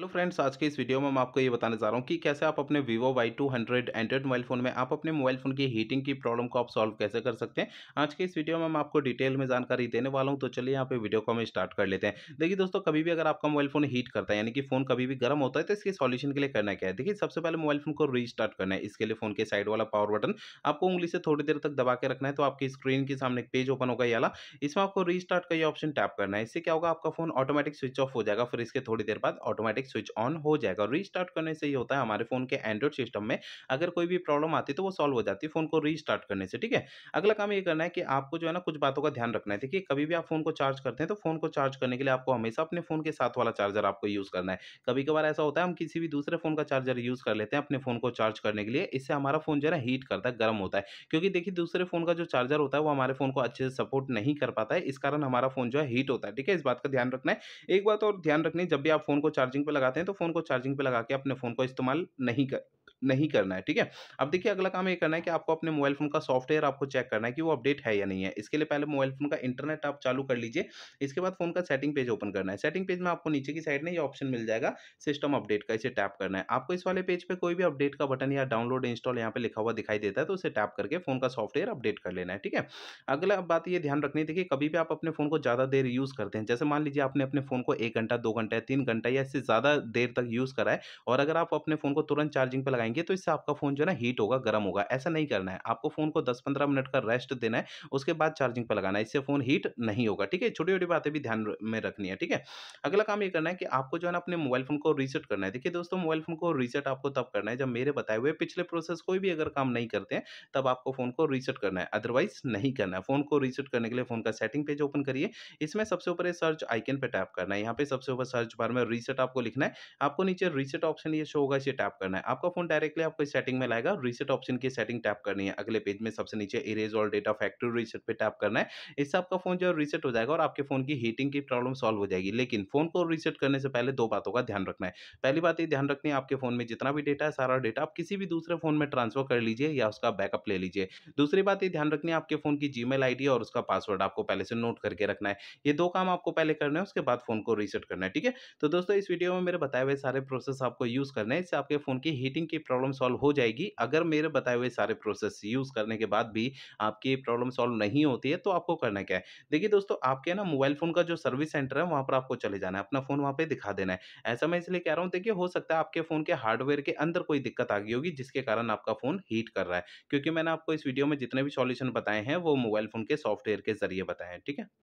hello friends आज के इस वीडियो में मैं आपको ये बताने जा रहा हूँ कि कैसे आप अपने vivo Y two hundred android mobile phone में आप अपने मोबाइल फ़ोन की हीटिंग की प्रॉब्लम को आप सॉल्व कैसे कर सकते हैं आज के इस वीडियो में मैं आपको डिटेल में जानकारी देने वाला हूँ तो चलिए यहाँ पे वीडियो को हम स्टार्ट कर लेते हैं देखिए दोस्तों कभी भी अगर आपका मोबाइल फ़ोन हीट करता है यानी कि फ़ोन कभी भी गर्म होता है तो इसके सॉल्यूशन के लिए करना क्या है देखिए सबसे पहले मोबाइल फ़ोन को रीस्टार्ट करना है इसके लिए फ़ोन के साइड वाला पावर बटन आपको उंगली से थोड़ी देर तक दबा के रखना है तो आपकी स्क्रीन के सामने एक पेज ओपन होगा यहाँ इसमें आपको रीस्टार्ट का ये ऑप्शन टैप करना है इससे क्या होगा आपका फ़ोन ऑटोमेटिक स्विच ऑफ हो जाएगा फिर इसके थोड़ी देर बाद ऑटोमेटिक स्विच ऑन हो जाएगा और रीस्टार्ट करने से ही होता है हमारे फोन के एंड्रॉइड सिस्टम में अगर कोई भी प्रॉब्लम आती है तो वो सॉल्व हो जाती है फोन को रीस्टार्ट करने से ठीक है अगला काम ये करना है कि आपको जो है ना कुछ बातों का ध्यान रखना है देखिए कभी भी आप फोन को चार्ज करते हैं तो फोन को चार्ज करने के लिए आपको हमेशा अपने फोन के साथ वाला चार्जर आपको यूज़ करना है कभी कभार ऐसा होता है हम किसी भी दूसरे फोन का चार्जर यूज़ कर लेते हैं अपने फोन को चार्ज करने के लिए इससे हमारा फोन जो है ना हीट करता है गर्म होता है क्योंकि देखिए दूसरे फोन का जो चार्जर होता है वो हमारे फोन को अच्छे से सपोर्ट नहीं कर पाता है इस कारण हमारा फोन जो है हीट होता है ठीक है इस बात का ध्यान रखना है एक बात और ध्यान रखनी जब भी आप फोन को चार्जिंग पर लगाते हैं तो फ़ोन को चार्जिंग पे लगा के अपने फ़ोन को इस्तेमाल नहीं कर नहीं करना है ठीक है अब देखिए अगला काम ये करना है कि आपको अपने मोबाइल फोन का सॉफ्टवेयर आपको चेक करना है कि वो अपडेट है या नहीं है इसके लिए पहले मोबाइल फोन का इंटरनेट आप चालू कर लीजिए इसके बाद फोन का सेटिंग पेज ओपन करना है सेटिंग पेज में आपको नीचे की साइड में ये ऑप्शन मिल जाएगा सिस्टम अपडेट का इसे टैप करना है आपको इस वाले पेज पर कोई भी अपडेट का बटन या डाउनलोड इंस्टॉल यहाँ पे लिखा हुआ दिखाई देता है तो उसे टैप करके फोन का सॉफ्टवेयर अपडेट कर लेना है ठीक है अगला बात ये ध्यान रखनी थी कि कभी भी आप अपने फोन को ज़्यादा देर यूज़ करते हैं जैसे मान लीजिए आपने अपने फोन को एक घंटा दो घंटा तीन घंटा या इससे ज़्यादा देर तक यूज़ कराए और अगर आप अपने फोन को तुरंत चार्जिंग पर लगाएंगे लगाएंगे तो इससे आपका फ़ोन जो है ना हीट होगा गर्म होगा ऐसा नहीं करना है आपको फ़ोन को दस पंद्रह मिनट का रेस्ट देना है उसके बाद चार्जिंग पर लगाना है इससे फ़ोन हीट नहीं होगा ठीक है छोटी छोटी बातें भी ध्यान में रखनी है ठीक है अगला काम ये करना है कि आपको जो है ना अपने मोबाइल फ़ोन को रीसेट करना है देखिए दोस्तों मोबाइल फ़ोन को रीसेट आपको तब करना है जब मेरे बताए हुए पिछले प्रोसेस कोई भी अगर काम नहीं करते हैं तब आपको फ़ोन को रीसेट करना है अदरवाइज नहीं करना है फ़ोन को रीसेट करने के लिए फ़ोन का सेटिंग पेज ओपन करिए इसमें सबसे ऊपर सर्च आइकन पर टैप करना है यहाँ पे सबसे ऊपर सर्च बार में रीसेट आपको लिखना है आपको नीचे रीसेट ऑप्शन ये शो होगा इसे टैप करना है आपका फ़ोन डायरेक्टली आपको सेटिंग में लाएगा रीसेट ऑप्शन की सेटिंग टैप करनी है अगले पेज में सबसे नीचे erase all data factory reset पे टैप करना है इससे आपका फोन जो है रीसेट हो जाएगा और आपके फोन की हीटिंग की प्रॉब्लम सॉल्व हो जाएगी लेकिन फोन को रीसेट करने से पहले दो बातों का ध्यान रखना है पहली बात ये ध्यान रखनी है आपके फोन में जितना भी डेटा है सारा डेटा आप किसी भी दूसरे फोन में ट्रांसफर कर लीजिए या उसका बैकअप ले लीजिए दूसरी बात ये ध्यान रखनी है आपके फोन की जी मेल और उसका पासवर्ड आपको पहले से नोट करके रखना है ये दो काम आपको पहले करना है उसके बाद फोन को रीसेट करना है ठीक है तो दोस्तों इस वीडियो में मेरे बताए हुए सारे प्रोसेस आपको यूज करना है इससे आपके फोन की हीटिंग की प्रॉब्लम सॉल्व हो जाएगी अगर मेरे बताए हुए सारे प्रोसेस यूज़ करने के बाद भी आपकी प्रॉब्लम सॉल्व नहीं होती है तो आपको करना क्या है देखिए दोस्तों आपके ना मोबाइल फ़ोन का जो सर्विस सेंटर है वहाँ पर आपको चले जाना है अपना फ़ोन वहाँ पर दिखा देना है ऐसा मैं इसलिए कह रहा हूँ देखिए हो सकता है आपके फ़ोन के हार्डवेयर के अंदर कोई दिक्कत आ गई होगी जिसके कारण आपका फ़ोन हीट कर रहा है क्योंकि मैंने आपको इस वीडियो में जितने भी सॉल्यूशन बताए हैं वो मोबाइल फ़ोन के सॉफ्टवेयर के ज़रिए बताए हैं ठीक है